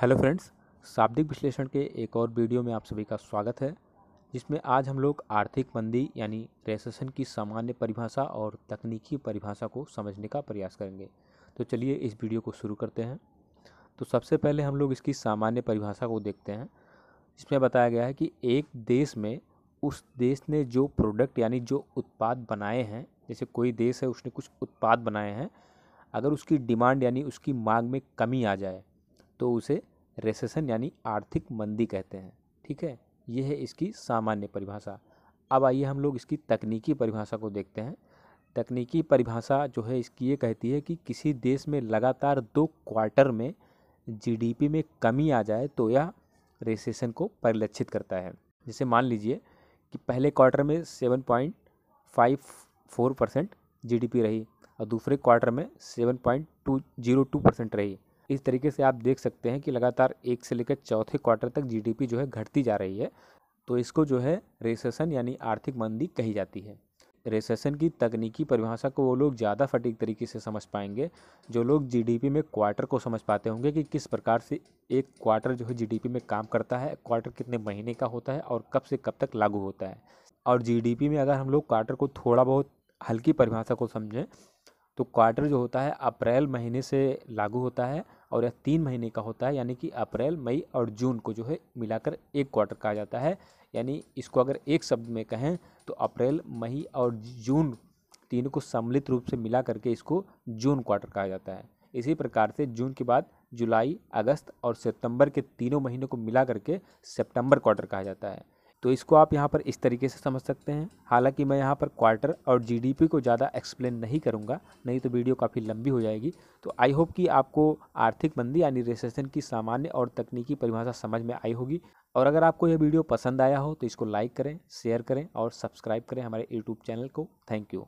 hello friends शाब्दिक विश्लेषण के एक और वीडियो में आप सभी का स्वागत है जिसमें आज हम लोग आर्थिक मंदी यानी रेसेशन की सामान्य परिभाषा और तकनीकी परिभाषा को समझने का प्रयास करेंगे तो चलिए इस वीडियो को शुरू करते हैं तो सबसे पहले हम लोग इसकी सामान्य परिभाषा को देखते हैं इसमें बताया गया है कि एक देश में उस देश ने जो प्रोडक्ट यानी जो उत्पाद बनाए हैं जैसे कोई देश है उसने कुछ उत्पाद बनाए हैं अगर उसकी डिमांड यानी उसकी मांग में कमी आ जाए तो उसे रेसेसन यानी आर्थिक मंदी कहते हैं ठीक है यह है इसकी सामान्य परिभाषा अब आइए हम लोग इसकी तकनीकी परिभाषा को देखते हैं तकनीकी परिभाषा जो है इसकी ये कहती है कि किसी देश में लगातार दो क्वार्टर में जीडीपी में कमी आ जाए तो यह रेसेशन को परिलक्षित करता है जैसे मान लीजिए कि पहले क्वार्टर में seven point five four percent जी रही और दूसरे क्वार्टर में seven point two zero two percent रही इस तरीके से आप देख सकते हैं कि लगातार एक से लेकर चौथे क्वार्टर तक जीडीपी जो है घटती जा रही है तो इसको जो है रेसेसन यानी आर्थिक मंदी कही जाती है रेसेसन की तकनीकी परिभाषा को वो लोग ज़्यादा फटीक तरीके से समझ पाएंगे जो लोग जीडीपी में क्वार्टर को समझ पाते होंगे कि किस प्रकार से एक क्वार्टर जो है जीडीपी में काम करता है क्वार्टर कितने महीने का होता है और कब से कब तक लागू होता है और जीडीपी में अगर हम लोग क्वार्टर को थोड़ा बहुत हल्की परिभाषा को समझें तो क्वार्टर जो होता है अप्रैल महीने से लागू होता है और यह तीन महीने का होता है यानी कि अप्रैल मई और जून को जो है मिलाकर एक क्वार्टर कहा जाता है यानी इसको अगर एक शब्द में कहें तो अप्रैल मई और जून तीनों को सम्मिलित रूप से मिला करके इसको जून क्वार्टर कहा जाता है इसी प्रकार से जून के बाद जुलाई अगस्त और सितंबर के तीनों महीनों को मिला करके सितंबर क्वार्टर कहा जाता है तो इसको आप यहाँ पर इस तरीके से समझ सकते हैं हालांकि मैं यहाँ पर क्वार्टर और जीडीपी को ज़्यादा एक्सप्लेन नहीं करूँगा नहीं तो वीडियो काफ़ी लंबी हो जाएगी तो आई होप कि आपको आर्थिक मंदी यानी रिसेशन की सामान्य और तकनीकी परिभाषा समझ में आई होगी और अगर आपको यह वीडियो पसंद आया हो तो इसको लाइक करें शेयर करें और सब्सक्राइब करें हमारे यूट्यूब चैनल को थैंक यू